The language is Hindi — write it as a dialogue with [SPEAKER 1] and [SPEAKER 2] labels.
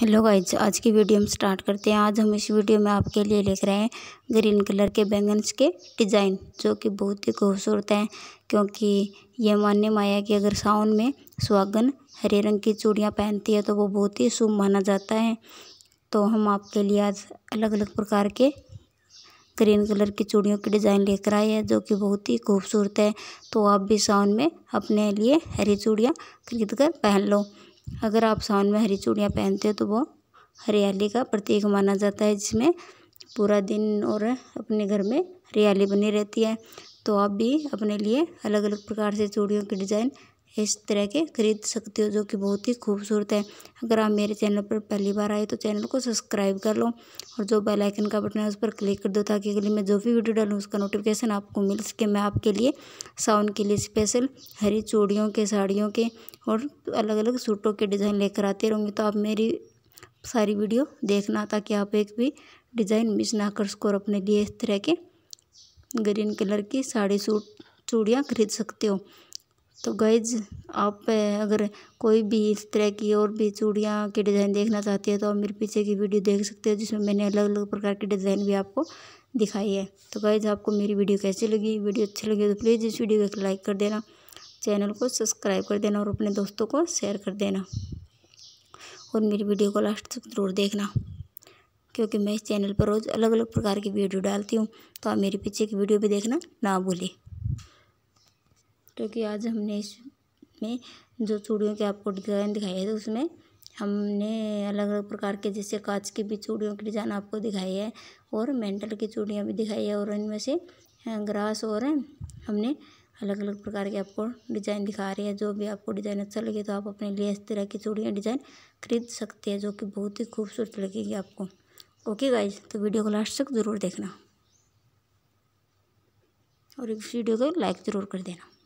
[SPEAKER 1] हेलो गाइज आज की वीडियो हम स्टार्ट करते हैं आज हम इस वीडियो में आपके लिए लिख रहे हैं ग्रीन कलर के बैंगन्स के डिज़ाइन जो कि बहुत ही खूबसूरत हैं क्योंकि यह मान्य माया कि अगर सावन में सुहागन हरे रंग की चूड़ियाँ पहनती है तो वो बहुत ही शुभ माना जाता है तो हम आपके लिए आज अलग अलग प्रकार के ग्रीन कलर की चूड़ियों के डिज़ाइन लेकर आए हैं जो कि बहुत ही खूबसूरत है तो आप भी सावन में अपने लिए हरी चूड़ियाँ खरीद कर पहन लो अगर आप सावन में हरी चूड़ियाँ पहनते हो तो वो हरियाली का प्रतीक माना जाता है जिसमें पूरा दिन और अपने घर में हरियाली बनी रहती है तो आप भी अपने लिए अलग अलग प्रकार से चूड़ियों की डिज़ाइन इस तरह के खरीद सकते हो जो कि बहुत ही खूबसूरत है अगर आप मेरे चैनल पर पहली बार आए तो चैनल को सब्सक्राइब कर लो और जो बेल आइकन का बटन है उस पर क्लिक कर दो ताकि अगली मैं जो भी वीडियो डालूँ उसका नोटिफिकेशन आपको मिल सके मैं आपके लिए साउन के लिए स्पेशल हरी चूड़ियों के साड़ियों के और अलग अलग सूटों के डिज़ाइन लेकर आते रहूँगी तो आप मेरी सारी वीडियो देखना ताकि आप एक भी डिज़ाइन मिस ना कर सको और अपने लिए इस तरह के ग्रीन कलर की साड़ी सूट चूड़ियाँ खरीद सकते हो तो गाइज़ आप अगर कोई भी इस तरह की और भी चूड़ियाँ की डिज़ाइन देखना चाहती है तो आप मेरे पीछे की वीडियो देख सकते हो जिसमें मैंने अलग अलग प्रकार की डिज़ाइन भी आपको दिखाई है तो गाइज आपको मेरी वीडियो कैसी लगी वीडियो अच्छी लगी तो प्लीज़ इस वीडियो को लाइक कर देना चैनल को सब्सक्राइब कर देना और अपने दोस्तों को शेयर कर देना और मेरी वीडियो को लास्ट तक ज़रूर देखना क्योंकि मैं इस चैनल पर रोज़ अलग अलग प्रकार की वीडियो डालती हूँ तो आप मेरे पीछे की वीडियो भी देखना ना भूलें क्योंकि आज हमने इसमें जो चूड़ियों के आपको डिज़ाइन दिखाई है तो उसमें हमने अलग अलग प्रकार के जैसे कांच की भी चूड़ियों की डिज़ाइन आपको दिखाई है और मेंटल की चूड़ियाँ भी दिखाई है और इनमें से ग्रास और हमने अलग अलग प्रकार के आपको डिज़ाइन दिखा रही है जो भी आपको डिज़ाइन अच्छा लगे तो आप अपने लिए इस तरह की चूड़ियाँ डिज़ाइन खरीद सकते हैं जो कि बहुत ही खूबसूरत लगेगी आपको ओके गाइज तो वीडियो को लास्ट तक ज़रूर देखना और इस वीडियो को लाइक ज़रूर कर देना